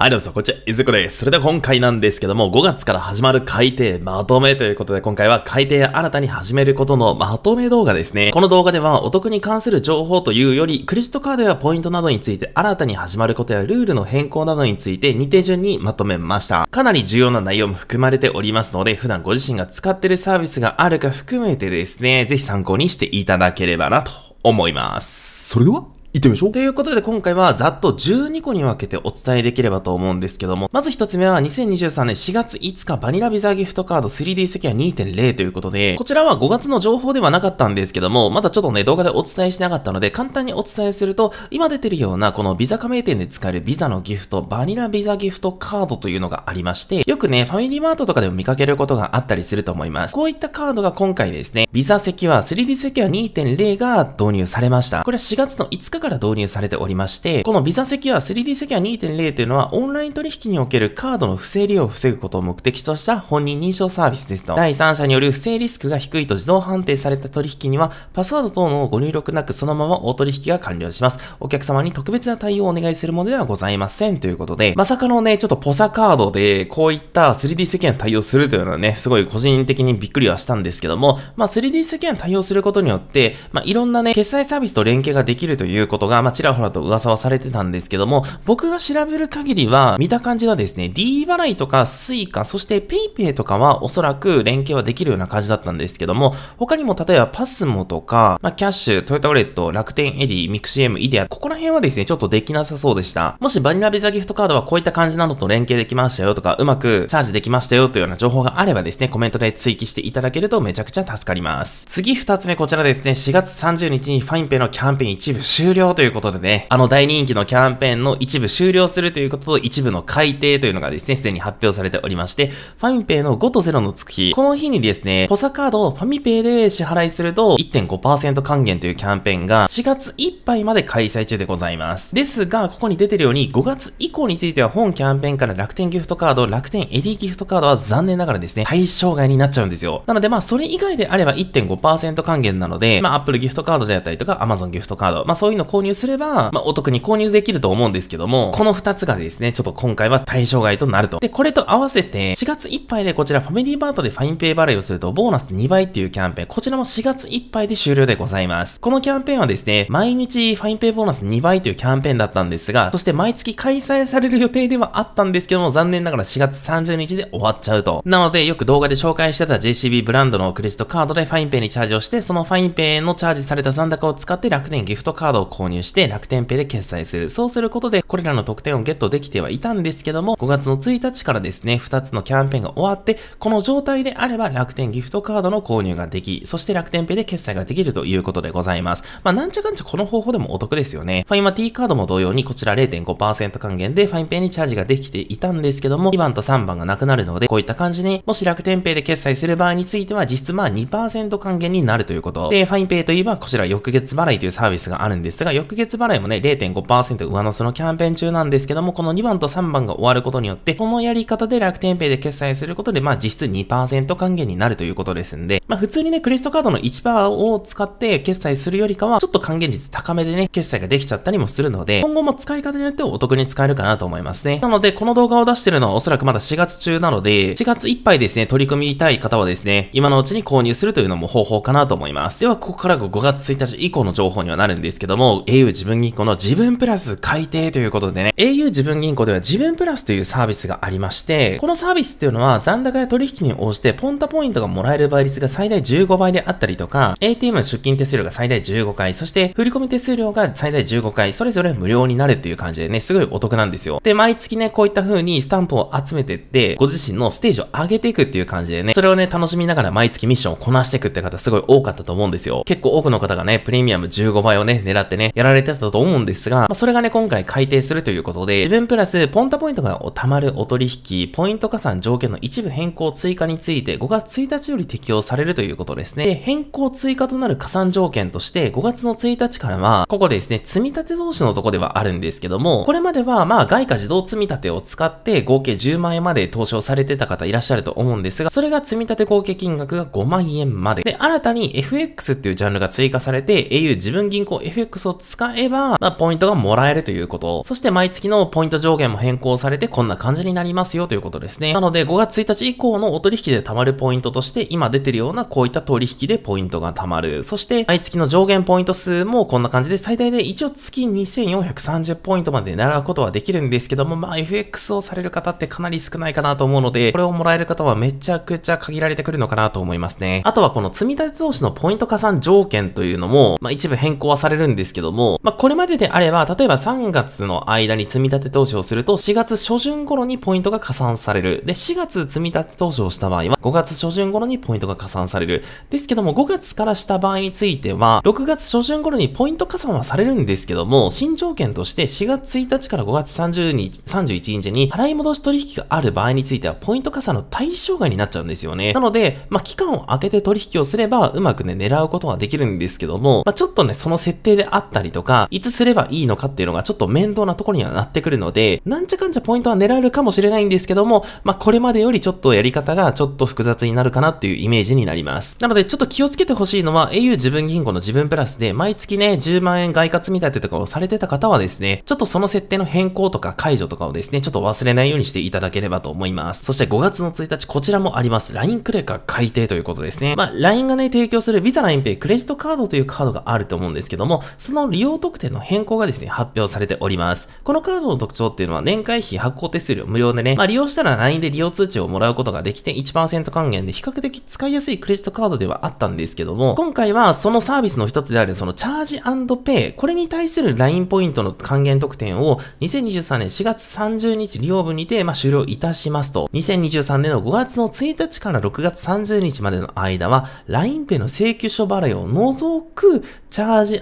はい、どうもこちち、いずこです。それでは今回なんですけども、5月から始まる改定まとめということで、今回は改定新たに始めることのまとめ動画ですね。この動画では、お得に関する情報というより、クレジットカードやポイントなどについて、新たに始まることやルールの変更などについて、2手順にまとめました。かなり重要な内容も含まれておりますので、普段ご自身が使ってるサービスがあるか含めてですね、ぜひ参考にしていただければなと思います。それでは行ってみましょう。ということで今回はざっと12個に分けてお伝えできればと思うんですけども、まず一つ目は2023年4月5日バニラビザギフトカード 3D セキュア2.0ということで、こちらは5月の情報ではなかったんですけども、まだちょっとね動画でお伝えしなかったので簡単にお伝えすると、今出てるようなこのビザ加盟店で使えるビザのギフト、バニラビザギフトカードというのがありまして、よくね、ファミリーマートとかでも見かけることがあったりすると思います。こういったカードが今回ですね、ビザセキュア 3D セキュア2.0が導入されました。これは4月の5日方から導入されておりまして、このビザセキュア 3D セキュア2.0というのはオンライン取引におけるカードの不正利用を防ぐことを目的とした本人認証サービスですと。第三者による不正リスクが低いと自動判定された取引には、パスワード等のご入力なくそのままお取引が完了します。お客様に特別な対応をお願いするものではございませんということで、まさかのね、ちょっとポサカードで、こういった 3D セキュアに対応するというのはね、すごい個人的にびっくりはしたんですけども、まあ 3D セキュアに対応することによって、まあいろんなね、決済サービスと連携ができるということが、まあ、ちらほらと噂はされてたんですけども、僕が調べる限りは、見た感じはですね、D 払いとか Suica、そして PayPay とかはおそらく連携はできるような感じだったんですけども、他にも例えばパスモとか、まあ、キャッシュ、トヨタウォレット、楽天エディ、ミクシエム、イデア、ここら辺はですね、ちょっとできなさそうでした。もしバニラビザギフトカードはこういった感じなのと連携できましたよとか、うまくチャージできましたよというような情報があればですね、コメントで追記していただけるとめちゃくちゃ助かります。次2つ目こちらですね、4月30日にファインペイのキャンペーン一部終了了ということでね、あの大人気のキャンペーンの一部終了するということと一部の改定というのがですね、すでに発表されておりまして、ファミペイの5と0の月、この日にですね、ポサカードをファミペイで支払いすると1.5%還元というキャンペーンが4月いっぱいまで開催中でございます。ですが、ここに出てるように5月以降については本キャンペーンから楽天ギフトカード、楽天エディギフトカードは残念ながらですね、対象外になっちゃうんですよ。なのでまあ、それ以外であれば1.5%還元なので、まあ、a p p l ギフトカードであったりとか Amazon ギフトカード、まあそういうの購入すれば、まあ、お得に購入できると思うんですけども、この2つがですね、ちょっと今回は対象外となると。で、これと合わせて、4月いっぱいでこちらファミリーマートでファインペイ払いをすると、ボーナス2倍っていうキャンペーン、こちらも4月いっぱいで終了でございます。このキャンペーンはですね、毎日ファインペイボーナス2倍というキャンペーンだったんですが、そして毎月開催される予定ではあったんですけども、残念ながら4月30日で終わっちゃうと。なので、よく動画で紹介してた JCB ブランドのクレジットカードでファインペイにチャージをして、そのファインペイのチャージされた残高を使って楽天ギフトカードを購入して楽天ペイで決済する。そうすることで、これらの特典をゲットできてはいたんですけども、5月の1日からですね、2つのキャンペーンが終わって、この状態であれば楽天ギフトカードの購入ができ、そして楽天ペイで決済ができるということでございます。まあ、なんちゃかんちゃこの方法でもお得ですよね。ファイマ T カードも同様にこちら0.5%還元でファインペイにチャージができていたんですけども、2番と3番がなくなるので、こういった感じに、もし楽天ペイで決済する場合については、実質まあ2%還元になるということ。で、ファインペイといえばこちら翌月払いというサービスがあるんですが、が翌月払いもね、0.5%上乗せのキャンペーン中なんですけども、この2番と3番が終わることによって、このやり方で楽天ペイで決済することで、まあ実質2%還元になるということですんで、まあ普通にね、クレジットカードの1%を使って決済するよりかは、ちょっと還元率高めでね、決済ができちゃったりもするので、今後も使い方によってお得に使えるかなと思いますね。なので、この動画を出してるのはおそらくまだ4月中なので、4月いっぱいですね、取り組みたい方はですね、今のうちに購入するというのも方法かなと思います。では、ここから5月1日以降の情報にはなるんですけども、au 自分銀行の自分プラス改定ということでね、au 自分銀行では自分プラスというサービスがありまして、このサービスっていうのは残高や取引に応じてポンタポイントがもらえる倍率が最大15倍であったりとか、ATM の出金手数料が最大15回、そして振込手数料が最大15回、それぞれ無料になるっていう感じでね、すごいお得なんですよ。で、毎月ね、こういった風にスタンプを集めてって、ご自身のステージを上げていくっていう感じでね、それをね、楽しみながら毎月ミッションをこなしていくって方すごい多かったと思うんですよ。結構多くの方がね、プレミアム15倍をね、狙ってね、やられてたと思うんですが、まあ、それがね、今回改定するということで、自分プラスポンタポイントが貯まるお取引、ポイント加算条件の一部変更追加について5月1日より適用されるということですね。で、変更追加となる加算条件として5月の1日からは、ここでですね、積立投資のとこではあるんですけども、これまではまあ外貨自動積立を使って合計10万円まで投資をされてた方いらっしゃると思うんですが、それが積立合計金額が5万円まで。で、新たに FX っていうジャンルが追加されて、au 自分銀行 FX をを使えば、まあ、ポイントがもらえるということ。そして毎月のポイント上限も変更されてこんな感じになりますよということですね。なので5月1日以降のお取引で貯まるポイントとして今出てるようなこういった取引でポイントが貯まる。そして毎月の上限ポイント数もこんな感じで最大で一応月2430ポイントまで狙うことはできるんですけども、まあ FX をされる方ってかなり少ないかなと思うので、これをもらえる方はめちゃくちゃ限られてくるのかなと思いますね。あとはこの積立投資のポイント加算条件というのも、まあ一部変更はされるんですけどけども、まあ、これまでであれば、例えば3月の間に積み立て投資をすると、4月初旬頃にポイントが加算される。で、4月積み立て投資をした場合は、5月初旬頃にポイントが加算される。ですけども、5月からした場合については、6月初旬頃にポイント加算はされるんですけども、新条件として4月1日から5月30日、31日に払い戻し取引がある場合については、ポイント加算の対象外になっちゃうんですよね。なので、まあ、期間を空けて取引をすれば、うまくね、狙うことはできるんですけども、まあ、ちょっとね、その設定であっったりとか、いつすればいいのかっていうのがちょっと面倒なところにはなってくるので、なんちゃかんちゃポイントは狙えるかもしれないんですけども、まあ、これまでよりちょっとやり方がちょっと複雑になるかなっていうイメージになります。なのでちょっと気をつけてほしいのは、au 自分銀行の自分プラスで、毎月ね、10万円外活見立てとかをされてた方はですね、ちょっとその設定の変更とか解除とかをですね、ちょっと忘れないようにしていただければと思います。そして5月の1日、こちらもあります。LINE クレカ改定ということですね。まあ、LINE がね、提供する Visa LINEPay クレジットカードというカードがあると思うんですけども、そのの利用特典の変更がですね、発表されております。このカードの特徴っていうのは年会費発行手数料無料でね、まあ、利用したら LINE で利用通知をもらうことができて1%還元で比較的使いやすいクレジットカードではあったんですけども、今回はそのサービスの一つであるそのチャージペイ、これに対する LINE ポイントの還元特典を2023年4月30日利用分にて、まあ、終了いたしますと、2023年の5月の1日から6月30日までの間は、LINE ペイの請求書払いを除く、チャージ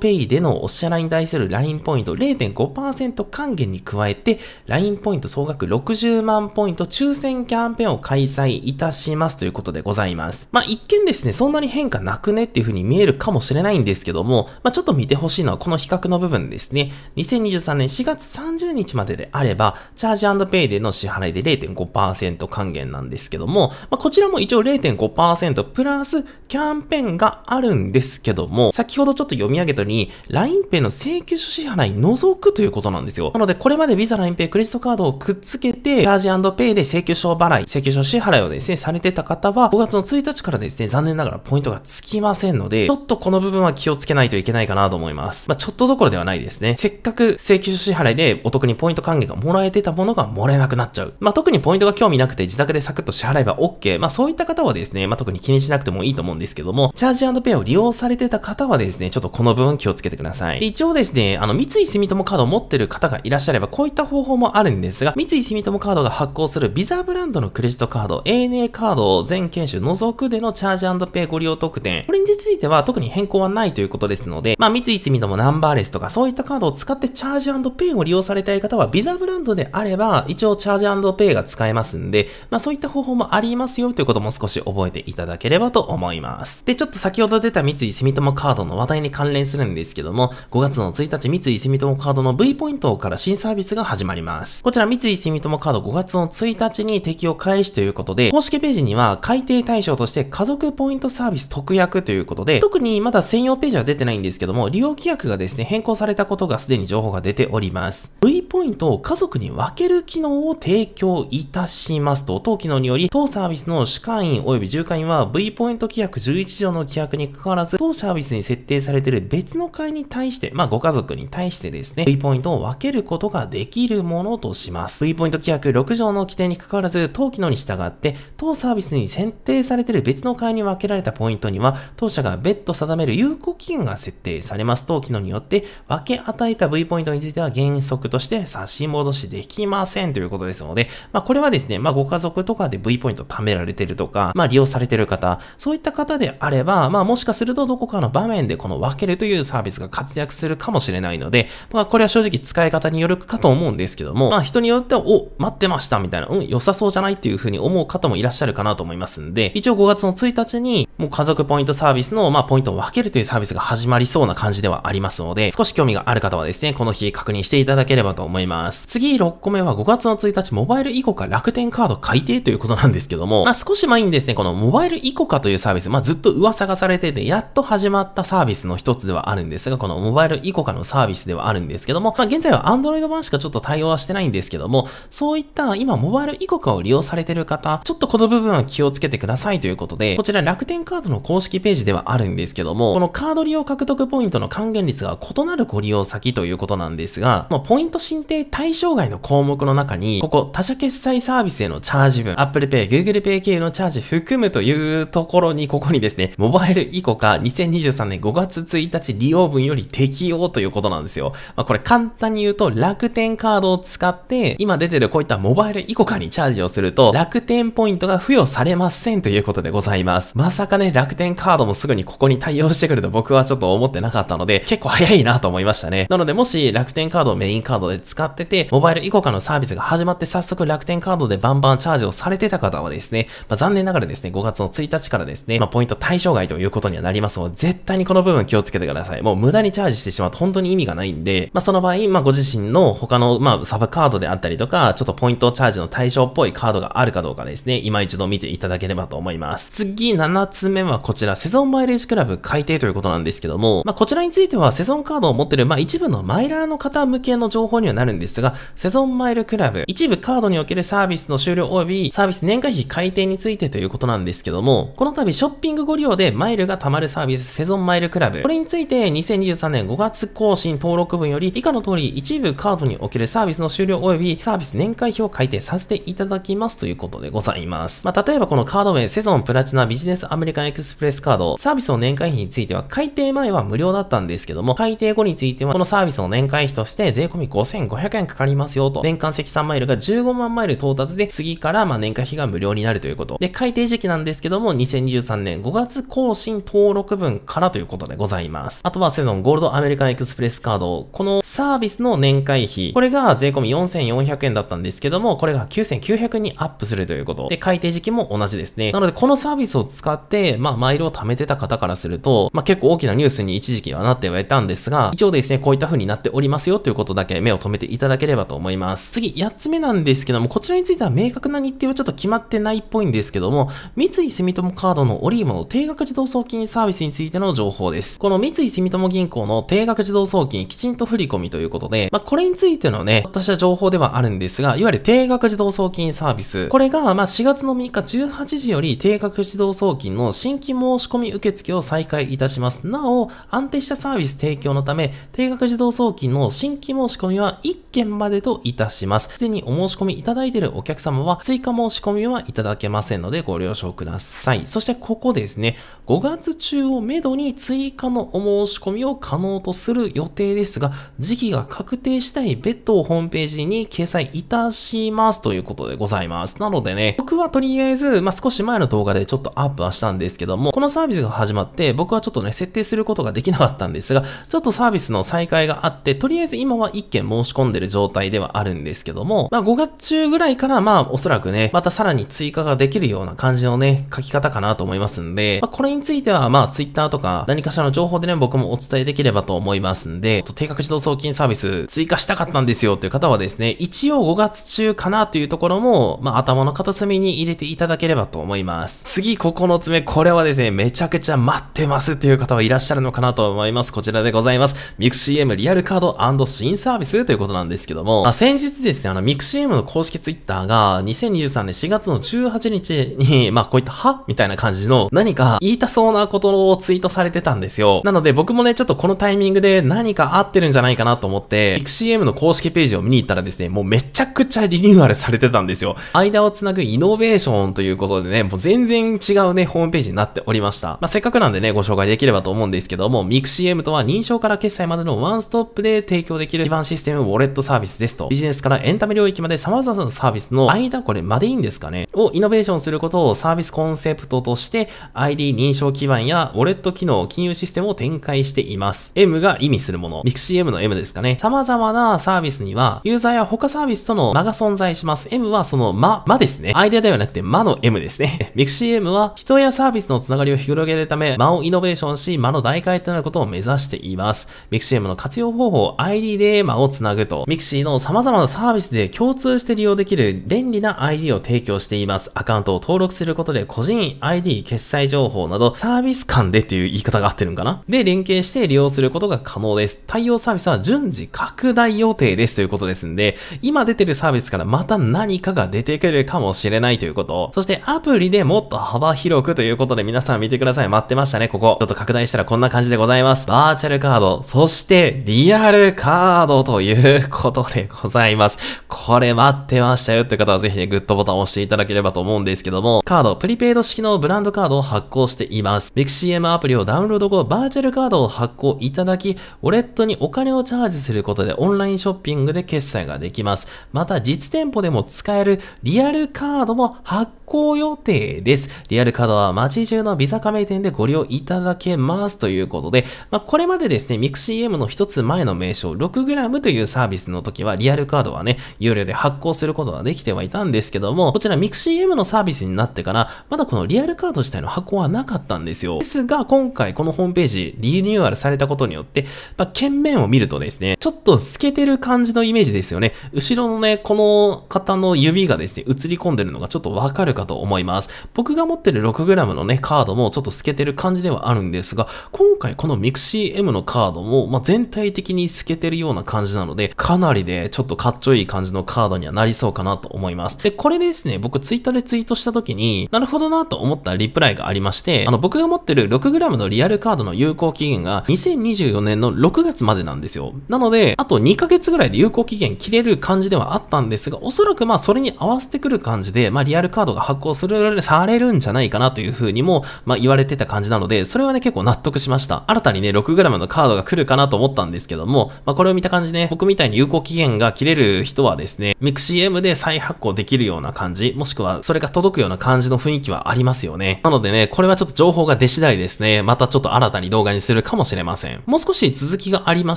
ペイペイでのお支払いに対する LINE ポイント0.5%還元に加えて、LINE ポイント総額60万ポイント抽選キャンペーンを開催いたしますということでございます。まあ、一見ですね、そんなに変化なくねっていう風に見えるかもしれないんですけども、まあ、ちょっと見てほしいのはこの比較の部分ですね。2023年4月30日までであれば、チャージペイでの支払いで0.5%還元なんですけども、まあ、こちらも一応0.5%プラスキャンペーンがあるんですけども、先ほどちょっと読み上げたように、LINEPay の請求書支払い除くということなんですよ。なので、これまで Visa、LINEPay、クレジットカードをくっつけて、チャージペイで請求書払い、請求書支払いをですね、されてた方は、5月の1日からですね、残念ながらポイントがつきませんので、ちょっとこの部分は気をつけないといけないかなと思います。まあ、ちょっとどころではないですね。せっかく請求書支払いでお得にポイント還元がもらえてたものがもらえなくなっちゃう。まあ、特にポイントが興味なくて自宅でサクッと支払えば OK。まあ、そういった方はですね、まあ、特に気にしなくてもいいと思うんですけども、チャージペイを利用されてた方はですね、ちょっとこの部分気をつけてください。一応ですね、あの、三井住友カードを持ってる方がいらっしゃれば、こういった方法もあるんですが、三井住友カードが発行するビザブランドのクレジットカード、ANA カードを全研修除くでのチャージペイご利用特典、これについては特に変更はないということですので、まあ、三井住友ナンバーレスとか、そういったカードを使ってチャージペイを利用されたい方は、ビザブランドであれば、一応チャージペイが使えますんで、まあ、そういった方法もありますよということも少し覚えていただければと思います。で、ちょっと先ほど出た三井住友カードの話題に関連するんですけども、5月の1日、三井住友カードの V ポイントから新サービスが始まります。こちら、三井住友カード5月の1日に適用開始ということで、公式ページには改定対象として家族ポイントサービス特約ということで、特にまだ専用ページは出てないんですけども、利用規約がですね、変更されたことがすでに情報が出ております。V ポイントを家族に分ける機能を提供いたしますと、当機能により、当サービスの主会員及び従会員は V ポイント規約11条の規約に関わらず、当サービスに設定されている別の業に対して、まあ、ご家族に対してですね、V ポイントを分けることができるものとします。V ポイント規約6条の規定に関わらず、当期のに従って、当サービスに選定されている別の会に分けられたポイントには、当社が別途定める有効期限が設定されます。当期のによって分け与えた V ポイントについては原則として差し戻しできませんということですので、まあ、これはですね、まあ、ご家族とかで V ポイント貯められてるとか、まあ、利用されてる方、そういった方であれば、まあ、もしかするとどこかの場面でこの分けるというサービスサービスが活躍するかもしれないので、まあこれは正直使い方によるかと思うんですけども、まあ人によっては、お、待ってましたみたいな、うん、良さそうじゃないっていう風に思う方もいらっしゃるかなと思いますんで、一応5月の1日に、もう家族ポイントサービスの、まあポイントを分けるというサービスが始まりそうな感じではありますので、少し興味がある方はですね、この日確認していただければと思います。次6個目は5月の1日、モバイル以降か楽天カード改定ということなんですけども、まあ少し前にですね、このモバイル以降かというサービス、まあずっと噂がされてて、やっと始まったサービスの一つではあるんですが、このモバイルイコカのサービスではあるんですけども、まあ、現在は Android 版しかちょっと対応はしてないんですけども、そういった今モバイルイコカを利用されてる方、ちょっとこの部分は気をつけてくださいということで、こちら楽天カードの公式ページではあるんですけども、このカード利用獲得ポイントの還元率が異なるご利用先ということなんですが、まあ、ポイント申請対象外の項目の中に、ここ他社決済サービスへのチャージ分、Apple Pay、Google Pay 経由のチャージ含むというところに、ここにですね、モバイルイコカ2023年5月1日利用用分より適用ということなんですよ。まあ、これ簡単に言うと楽天カードを使って今出てるこういったモバイルイコカにチャージをすると楽天ポイントが付与されませんということでございます。まさかね、楽天カードもすぐにここに対応してくると僕はちょっと思ってなかったので結構早いなと思いましたね。なのでもし楽天カードをメインカードで使っててモバイルイコカのサービスが始まって早速楽天カードでバンバンチャージをされてた方はですね、まあ、残念ながらですね、5月の1日からですね、まあ、ポイント対象外ということにはなりますので、絶対にこの部分気をつけてください。もう無駄にチャージしてしまうと本当に意味がないんで、まあその場合、まあご自身の他の、まあサブカードであったりとか、ちょっとポイントチャージの対象っぽいカードがあるかどうかですね、今一度見ていただければと思います。次、7つ目はこちら、セゾンマイレージクラブ改定ということなんですけども、まあこちらについてはセゾンカードを持ってる、まあ一部のマイラーの方向けの情報にはなるんですが、セゾンマイルクラブ、一部カードにおけるサービスの終了及びサービス年会費改定についてということなんですけども、この度ショッピングご利用でマイルが貯まるサービスセゾンマイルクラブ、これについて2023年5月更新登録分より以下の通り一部カードにおけるサービスの終了及びサービス年会費を改定させていただきますということでございます。まあ、例えばこのカード名セゾンプラチナビジネスアメリカンエクスプレスカードサービスの年会費については改定前は無料だったんですけども改定後についてはこのサービスの年会費として税込5500円かかりますよと年間積算マイルが15万マイル到達で次からま年会費が無料になるということ。で、改定時期なんですけども2023年5月更新登録分からということでございます。あとはセゾンゴールドアメリカンエクスプレスカード、このサービスの年会費、これが税込4400円だったんですけども、これが9900円にアップするということ。で、改定時期も同じですね。なので、このサービスを使って、まあ、マイルを貯めてた方からすると、まあ、結構大きなニュースに一時期はなってはいたんですが、以上ですね、こういった風になっておりますよということだけ目を留めていただければと思います。次、8つ目なんですけども、こちらについては明確な日程はちょっと決まってないっぽいんですけども、三井住友カードのオリーブの定額自動送金サービスについての情報です。この三井住住友銀行の定額自動送金きちんと振り込みということで、まあ、これについてのね、私は情報ではあるんですが、いわゆる定額自動送金サービス。これが、ま、4月の3日18時より定額自動送金の新規申し込み受付を再開いたします。なお、安定したサービス提供のため、定額自動送金の新規申し込みは1件までといたします。すでにお申し込みいただいているお客様は、追加申し込みはいただけませんのでご了承ください。そしてここですね、5月中をめどに追加のお申しし込みを可能とする予定ですが、時期が確定したい別途ホームページに掲載いたしますということでございます。なのでね、僕はとりあえず、まあ、少し前の動画でちょっとアップはしたんですけども、このサービスが始まって、僕はちょっとね、設定することができなかったんですが、ちょっとサービスの再開があって、とりあえず今は1件申し込んでる状態ではあるんですけども、まあ、5月中ぐらいからまあおそらくね、またさらに追加ができるような感じのね、書き方かなと思いますんで、まあ、これについてはまあ Twitter とか何かしらの情報でね、僕もお伝えできればと思いますんで、定額自動送金サービス追加したかったんですよという方はですね、一応5月中かなというところも、まあ、頭の片隅に入れていただければと思います。次9つ目、これはですね、めちゃくちゃ待ってますという方はいらっしゃるのかなと思います。こちらでございます。ミク CM リアルカード新サービスということなんですけども、まあ、先日ですね、あの、ミク CM の公式ツイッターが2023年4月の18日に、まあ、こういったはみたいな感じの何か言いたそうなことをツイートされてたんですよ。なので僕もね、ちょっとこのタイミングで何か合ってるんじゃないかなと思って、XCM の公式ページを見に行ったらですね、もうめちゃくちゃリニューアルされてたんですよ。間をつなぐイノベーションということでね、もう全然違うね、ホームページになっておりました。まあ、せっかくなんでね、ご紹介できればと思うんですけども、MixCM とは認証から決済までのワンストップで提供できる基盤システムウォレットサービスですと、ビジネスからエンタメ領域まで様々なサービスの間、これまでいいんですかね、をイノベーションすることをサービスコンセプトとして、ID 認証基盤やウォレット機能、金融システムを展開しています。M が意味するもの。MixCM の M ですかね。様々なサービスには、ユーザーや他サービスとの間が存在します。M はその間、間ですね。アイデアではなくて間の M ですね。MixCM は人やサービスのつながりを広げるため、間をイノベーションし、間の大回となることを目指しています。MixCM の活用方法、ID で間をつなぐと、Mixi の様々なサービスで共通して利用できる便利な ID を提供しています。アカウントを登録することで、個人 ID、決済情報など、サービス間でっていう言い方が合ってるんかなで、連携定して利用することが可能です。対応サービスは順次拡大予定ですということですんで、今出てるサービスからまた何かが出てくるかもしれないということ。そしてアプリでもっと幅広くということで皆さん見てください。待ってましたね、ここ。ちょっと拡大したらこんな感じでございます。バーチャルカード、そしてリアルカードということでございます。これ待ってましたよって方はぜひね、グッドボタンを押していただければと思うんですけども、カード、プリペイド式のブランドカードを発行しています。ビクシー m アプリをダウンロード後、バーチャルカードをを発行いただき、ウォレットにお金をチャージすることでオンラインショッピングで決済ができます。また実店舗でも使えるリアルカードも発行行予定です。リアルカードは街中のビザ加盟店でご利用いただけますということで、まあ、これまでですね、m i x ー m の一つ前の名称 6g というサービスの時は、リアルカードはね、有料で発行することができてはいたんですけども、こちら m i x ー m のサービスになってから、まだこのリアルカード自体の発行はなかったんですよ。ですが、今回このホームページリニューアルされたことによって、まあ、面を見るとですね、ちょっと透けてる感じのイメージですよね。後ろのね、この方の指がですね、映り込んでるのがちょっとわかるかと思います。僕が持ってる 6g のね、カードもちょっと透けてる感じではあるんですが、今回この MixCM のカードも、まあ、全体的に透けてるような感じなので、かなりでちょっとかっちょいい感じのカードにはなりそうかなと思います。で、これですね、僕 Twitter でツイートした時に、なるほどなと思ったリプライがありまして、あの、僕が持ってる 6g のリアルカードの有効期限が2024年の6月までなんですよ。なので、あと2ヶ月ぐらいで有効期限切れる感じではあったんですが、おそらくまあそれに合わせてくる感じで、まあリアルカードが発行する、されるんじゃないかなというふうにも、まあ、言われてた感じなので、それはね、結構納得しました。新たにね、6g のカードが来るかなと思ったんですけども、まあ、これを見た感じね、僕みたいに有効期限が切れる人はですね、MixCM で再発行できるような感じ、もしくはそれが届くような感じの雰囲気はありますよね。なのでね、これはちょっと情報が出次第ですね、またちょっと新たに動画にするかもしれません。もう少し続きがありま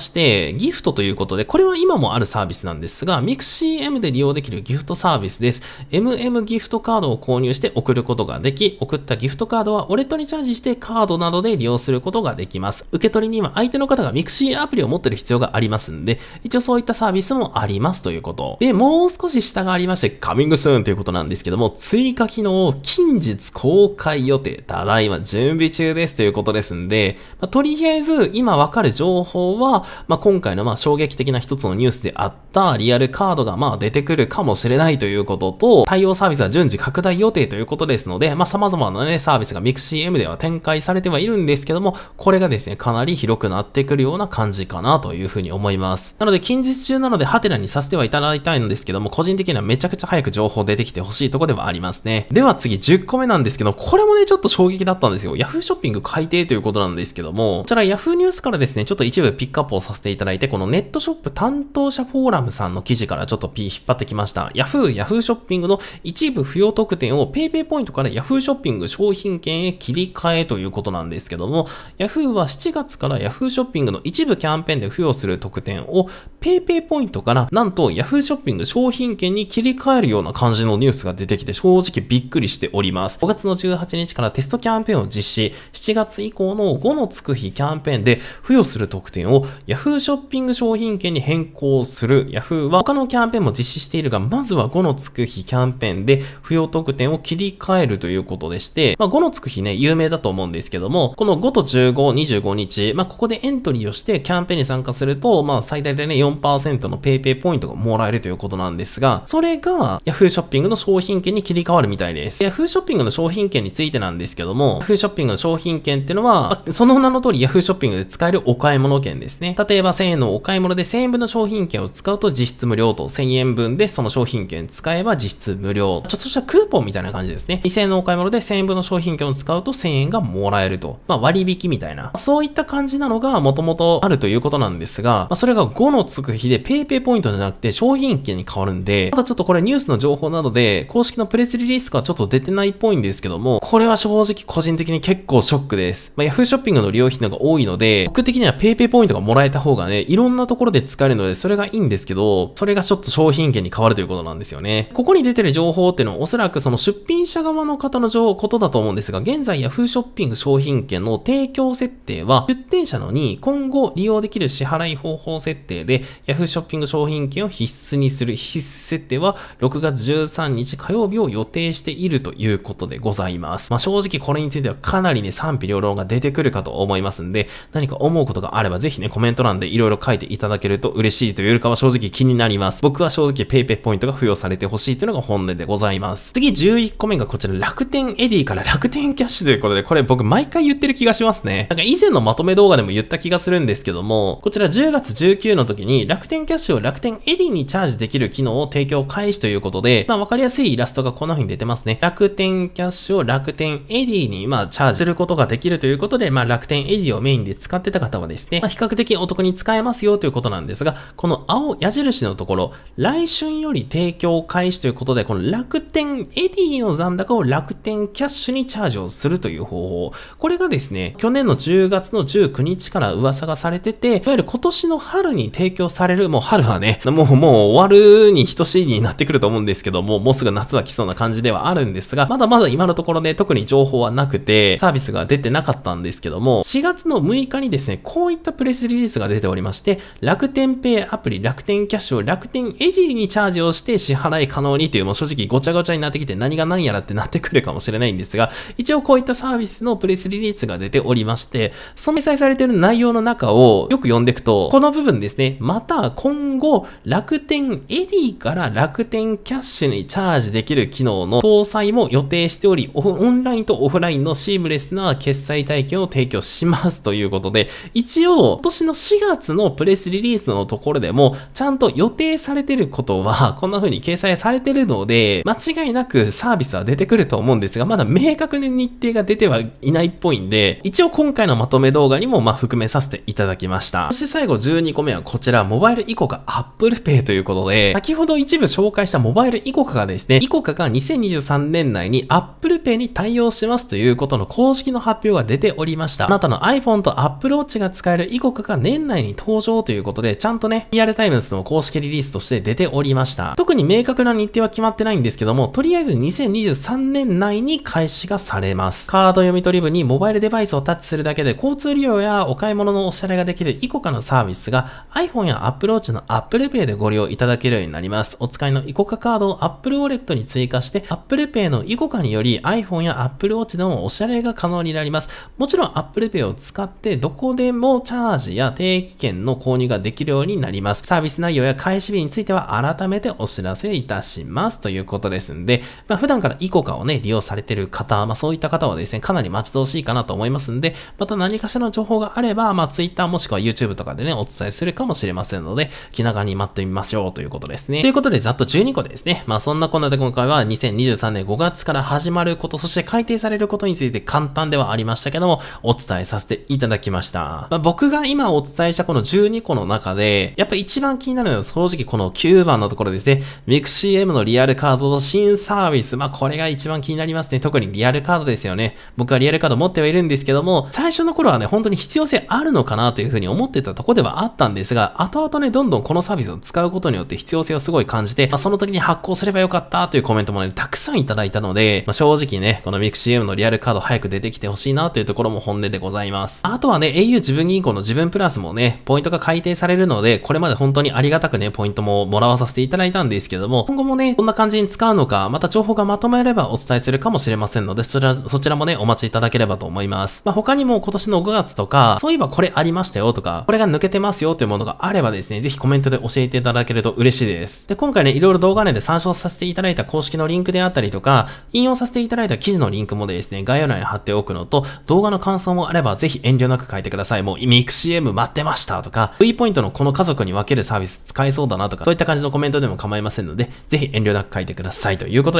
して、ギフトということで、これは今もあるサービスなんですが、MixCM で利用できるギフトサービスです。MM ギフトカードを購入して送ることができ、送ったギフトカードはオレットにチャージしてカードなどで利用することができます。受け取りには相手の方がミクシーアプリを持ってる必要がありますんで、一応そういったサービスもありますということ。で、もう少し下がありまして、カミングスーンということなんですけども、追加機能、を近日公開予定、ただいま準備中ですということですんで、まあ、とりあえず今わかる情報は、まあ、今回のまあ衝撃的な一つのニュースであったリアルカードがまあ出てくるかもしれないということと、対応サービスは順次拡大開予定ということですので、まあ、様々なね、サービスが MixCM では展開されてはいるんですけども、これがですね、かなり広くなってくるような感じかなというふうに思います。なので、近日中なので、ハテナにさせてはいただきたいんですけども、個人的にはめちゃくちゃ早く情報出てきてほしいとこではありますね。では次、10個目なんですけど、これもね、ちょっと衝撃だったんですよ。Yahoo ショッピング改定ということなんですけども、こちら Yahoo ニュースからですね、ちょっと一部ピックアップをさせていただいて、このネットショップ担当者フォーラムさんの記事からちょっと P 引っ張ってきました。Yahoo、Yahoo ショッピングの一部不要特点を PayPay ポイントから Yahoo ショッピング商品券へ切り替えということなんですけども、Yahoo は7月から Yahoo ショッピングの一部キャンペーンで付与する特典を PayPay ポイントからなんと Yahoo ショッピング商品券に切り替えるような感じのニュースが出てきて正直びっくりしております。5月の18日からテストキャンペーンを実施、7月以降の5のつく日キャンペーンで付与する特典を Yahoo ショッピング商品券に変更する Yahoo は他のキャンペーンも実施しているが、まずは5のつく日キャンペーンで付与特得点を切り替えるということでして、まあ、5のつく日ね、有名だと思うんですけども、この5と15、25日、まあ、ここでエントリーをしてキャンペーンに参加すると、まあ、最大でね、4%の p a ペイ a y ポイントがもらえるということなんですが、それがヤフーショッピングの商品券に切り替わるみたいです。ヤフーショッピングの商品券についてなんですけども、y a h ショッピングの商品券ってのは、その名の通りヤフーショッピングで使えるお買い物券ですね。例えば1000円のお買い物で1000円分の商品券を使うと実質無料と、1000円分でその商品券使えば実質無料。ちょっとしたクーポンみたいな感じですね。2000円のお買い物で1000円分の商品券を使うと1000円がもらえると。まあ、割引みたいな。そういった感じなのがもともとあるということなんですが、まあ、それが5のつく日で PayPay ポイントじゃなくて商品券に変わるんで、ただちょっとこれニュースの情報などで公式のプレスリリースがちょっと出てないっぽいんですけども、これは正直個人的に結構ショックです。まあ、Yahoo ショッピングの利用費のが多いので、僕的には PayPay ポイントがもらえた方がね、いろんなところで使えるので、それがいいんですけど、それがちょっと商品券に変わるということなんですよね。ここに出てる情報っていうのはおそらくくその出品者側の方の情報ことだと思うんですが、現在 Yahoo ショッピング商品券の提供設定は、出店者のに今後利用できる支払い方法設定で、Yahoo ショッピング商品券を必須にする必須設定は、6月13日火曜日を予定しているということでございます。まあ、正直これについてはかなりね、賛否両論が出てくるかと思いますんで、何か思うことがあればぜひね、コメント欄で色々書いていただけると嬉しいというよりかは正直気になります。僕は正直 PayPay ポイントが付与されてほしいというのが本音でございます。次11個目がこちら楽天エディから楽天キャッシュということで、これ僕毎回言ってる気がしますね。なんか以前のまとめ動画でも言った気がするんですけども、こちら10月19の時に楽天キャッシュを楽天エディにチャージできる機能を提供開始ということで、まあわかりやすいイラストがこんな風に出てますね。楽天キャッシュを楽天エディにまあチャージすることができるということで、まあ楽天エディをメインで使ってた方はですね、まあ比較的お得に使えますよということなんですが、この青矢印のところ、来春より提供開始ということで、この楽天エディエディの残高を楽天キャッシュにチャージをするという方法。これがですね、去年の10月の19日から噂がされてて、いわゆる今年の春に提供される、もう春はね、もうもう終わるに等しいになってくると思うんですけども、もうすぐ夏は来そうな感じではあるんですが、まだまだ今のところね、特に情報はなくて、サービスが出てなかったんですけども、4月の6日にですね、こういったプレスリリースが出ておりまして、楽天ペイアプリ、楽天キャッシュを楽天エジーにチャージをして支払い可能にという、もう正直ごちゃごちゃになってきてて何が何やらってなってくるかもしれないんですが、一応こういったサービスのプレスリリースが出ておりまして、その記載されている内容の中をよく読んでいくと、この部分ですね、また今後、楽天エディから楽天キャッシュにチャージできる機能の搭載も予定しており、オンラインとオフラインのシームレスな決済体験を提供しますということで、一応、今年の4月のプレスリリースのところでも、ちゃんと予定されてることは、こんな風に掲載されてるので、間違いなくサービスは出てくると思うんですが、まだ明確に日程が出てはいないっぽいんで、一応今回のまとめ動画にもま含めさせていただきました。そして最後12個目はこちら、モバイルイコカ Apple Pay ということで、先ほど一部紹介したモバイルイコカがですね、イコカが2023年内に Apple Pay に対応しますということの公式の発表が出ておりました。あなたの iPhone と Apple Watch が使えるイコカが年内に登場ということで、ちゃんとね、リアルタイムズの公式リリースとして出ておりました。特に明確な日程は決まってないんですけども、とりあえずず2023年内に開始がされます。カード読み取り部にモバイルデバイスをタッチするだけで交通利用やお買い物のお支払いができるイコカのサービスが iPhone や Apple Watch の Apple Pay でご利用いただけるようになります。お使いのイコカカードを Apple Wallet に追加して Apple Pay のイコカにより iPhone や Apple Watch でもお支払いが可能になります。もちろん Apple Pay を使ってどこでもチャージや定期券の購入ができるようになります。サービス内容や開始日については改めてお知らせいたしますということですんで、まあ、普段からイコカをね、利用されてる方、まあ、そういった方はですね、かなり待ち遠しいかなと思いますんで、また何かしらの情報があれば、まあ、Twitter もしくは YouTube とかでね、お伝えするかもしれませんので、気長に待ってみましょうということですね。ということで、ざっと12個ですね。まあ、そんなこんなで今回は2023年5月から始まること、そして改定されることについて簡単ではありましたけども、お伝えさせていただきました。まあ、僕が今お伝えしたこの12個の中で、やっぱ一番気になるのは正直この9番のところですね。ミク CM のリアルカードと新サーービス。まあ、これが一番気になりますね。特にリアルカードですよね。僕はリアルカード持ってはいるんですけども、最初の頃はね、本当に必要性あるのかなというふうに思ってたとこではあったんですが、後々ね、どんどんこのサービスを使うことによって必要性をすごい感じて、まあ、その時に発行すればよかったというコメントもね、たくさんいただいたので、まあ、正直ね、この MixCM のリアルカード早く出てきてほしいなというところも本音でございます。あとはね、au 自分銀行の自分プラスもね、ポイントが改定されるので、これまで本当にありがたくね、ポイントももらわさせていただいたんですけども、今後もね、こんな感じに使うのか、また情報がまとめればお伝えするかもしれませんので、そちら、そちらもね、お待ちいただければと思います。まあ、他にも今年の5月とか、そういえばこれありましたよとか、これが抜けてますよというものがあればですね、ぜひコメントで教えていただけると嬉しいです。で、今回ね、いろいろ動画内で参照させていただいた公式のリンクであったりとか、引用させていただいた記事のリンクもですね、概要欄に貼っておくのと、動画の感想もあればぜひ遠慮なく書いてください。もう、ミク CM 待ってましたとか、V ポイントのこの家族に分けるサービス使えそうだなとか、そういった感じのコメントでも構いませんので、ぜひ遠慮なく書いてくださいということで